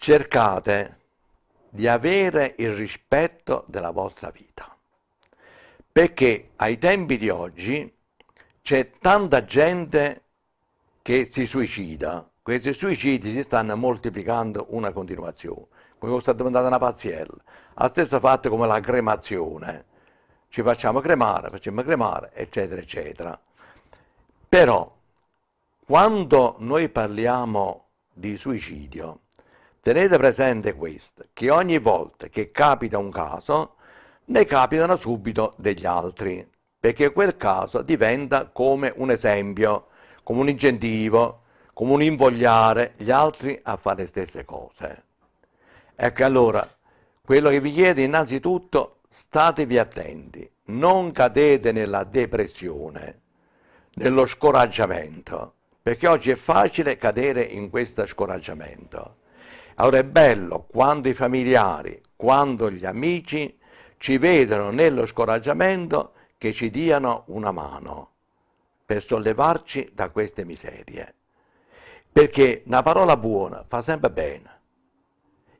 cercate di avere il rispetto della vostra vita, perché ai tempi di oggi c'è tanta gente che si suicida, questi suicidi si stanno moltiplicando una continuazione, come sta diventata una paziella. la stessa fatta come la cremazione, ci facciamo cremare, facciamo cremare, eccetera, eccetera. Però quando noi parliamo di suicidio, Tenete presente questo, che ogni volta che capita un caso, ne capitano subito degli altri, perché quel caso diventa come un esempio, come un incentivo, come un invogliare gli altri a fare le stesse cose. Ecco allora, quello che vi chiedo innanzitutto, statevi attenti, non cadete nella depressione, nello scoraggiamento, perché oggi è facile cadere in questo scoraggiamento. Allora è bello quando i familiari, quando gli amici ci vedono nello scoraggiamento che ci diano una mano per sollevarci da queste miserie. Perché una parola buona fa sempre bene.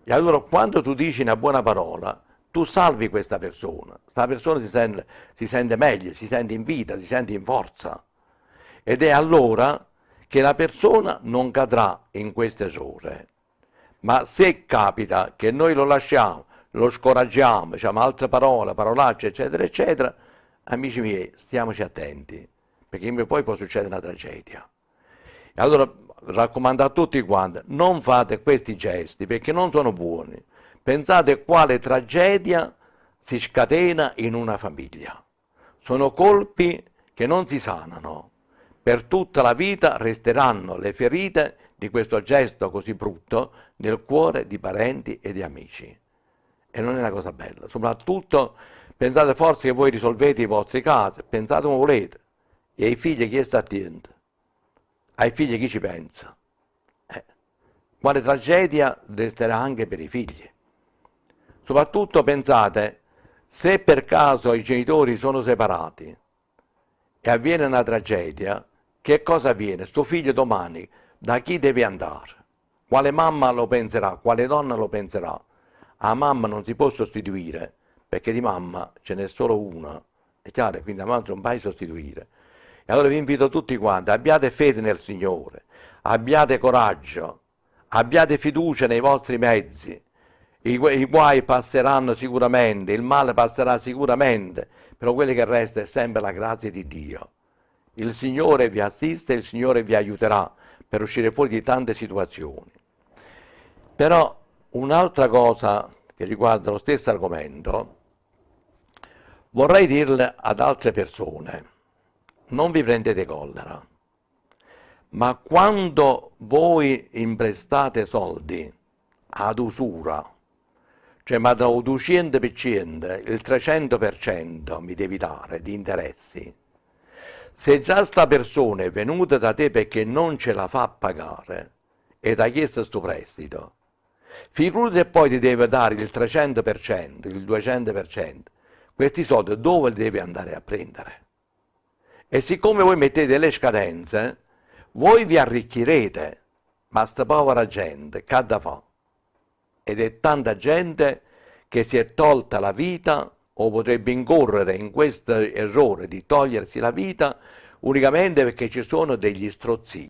E allora quando tu dici una buona parola, tu salvi questa persona, questa persona si sente, si sente, meglio, si sente in vita, si sente in forza. Ed è allora che la persona non cadrà in queste sore ma se capita che noi lo lasciamo, lo scoraggiamo, diciamo altre parole, parolacce, eccetera, eccetera, amici miei, stiamoci attenti, perché poi può succedere una tragedia. E allora raccomando a tutti quanti, non fate questi gesti perché non sono buoni. Pensate quale tragedia si scatena in una famiglia. Sono colpi che non si sanano. Per tutta la vita resteranno le ferite di questo gesto così brutto nel cuore di parenti e di amici. E non è una cosa bella. Soprattutto pensate forse che voi risolvete i vostri casi, pensate come volete. E ai figli chi sta attento? Ai figli chi ci pensa? Eh. Quale tragedia resterà anche per i figli? Soprattutto pensate, se per caso i genitori sono separati e avviene una tragedia, che cosa avviene? Sto figlio domani da chi deve andare? Quale mamma lo penserà? Quale donna lo penserà? A mamma non si può sostituire, perché di mamma ce n'è solo una, è chiaro? Quindi a mamma non puoi sostituire. E allora vi invito tutti quanti, abbiate fede nel Signore, abbiate coraggio, abbiate fiducia nei vostri mezzi, i, i guai passeranno sicuramente, il male passerà sicuramente, però quello che resta è sempre la grazia di Dio. Il Signore vi assiste, il Signore vi aiuterà per uscire fuori di tante situazioni. Però un'altra cosa che riguarda lo stesso argomento, vorrei dirle ad altre persone, non vi prendete collera, ma quando voi imprestate soldi ad usura, cioè ma da un 200%, il 300% mi devi dare di interessi, se già sta persona è venuta da te perché non ce la fa pagare e ti ha chiesto questo prestito, figurati se poi ti deve dare il 300%, il 200%, questi soldi dove li devi andare a prendere? E siccome voi mettete le scadenze, voi vi arricchirete, ma sta povera gente, cada fa. Ed è tanta gente che si è tolta la vita o potrebbe incorrere in questo errore di togliersi la vita unicamente perché ci sono degli strozzini.